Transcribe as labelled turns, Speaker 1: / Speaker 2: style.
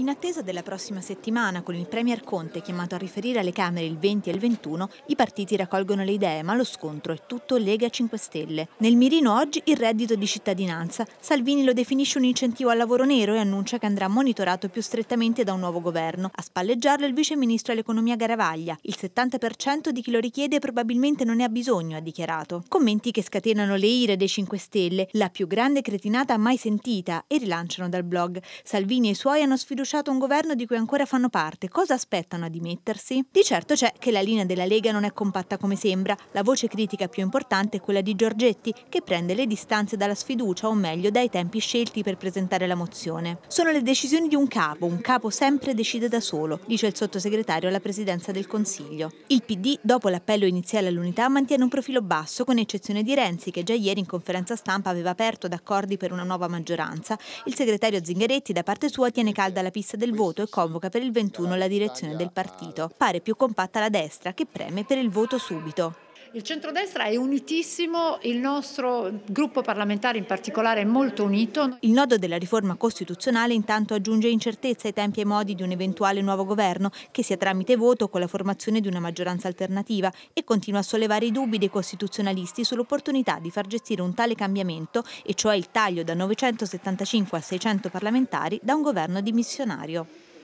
Speaker 1: In attesa della prossima settimana, con il Premier Conte chiamato a riferire alle Camere il 20 e il 21, i partiti raccolgono le idee, ma lo scontro è tutto Lega 5 Stelle. Nel mirino oggi il reddito di cittadinanza. Salvini lo definisce un incentivo al lavoro nero e annuncia che andrà monitorato più strettamente da un nuovo governo. A spalleggiarlo il vice ministro all'economia Garavaglia. Il 70% di chi lo richiede probabilmente non ne ha bisogno, ha dichiarato. Commenti che scatenano le ire dei 5 Stelle, la più grande cretinata mai sentita, e rilanciano dal blog. Salvini e i suoi hanno sfiduciato lasciato un governo di cui ancora fanno parte, cosa aspettano a dimettersi? Di certo c'è che la linea della Lega non è compatta come sembra. La voce critica più importante è quella di Giorgetti, che prende le distanze dalla sfiducia, o meglio, dai tempi scelti per presentare la mozione. Sono le decisioni di un capo, un capo sempre decide da solo, dice il sottosegretario alla presidenza del Consiglio. Il PD, dopo l'appello iniziale all'unità, mantiene un profilo basso, con eccezione di Renzi, che già ieri in conferenza stampa aveva aperto ad per una nuova maggioranza. Il segretario Zingaretti, da parte sua, tiene calda la PD pista del voto e convoca per il 21 la direzione del partito. Pare più compatta la destra che preme per il voto subito. Il centrodestra è unitissimo, il nostro gruppo parlamentare in particolare è molto unito. Il nodo della riforma costituzionale intanto aggiunge incertezza ai tempi e modi di un eventuale nuovo governo, che sia tramite voto o con la formazione di una maggioranza alternativa, e continua a sollevare i dubbi dei costituzionalisti sull'opportunità di far gestire un tale cambiamento, e cioè il taglio da 975 a 600 parlamentari, da un governo dimissionario.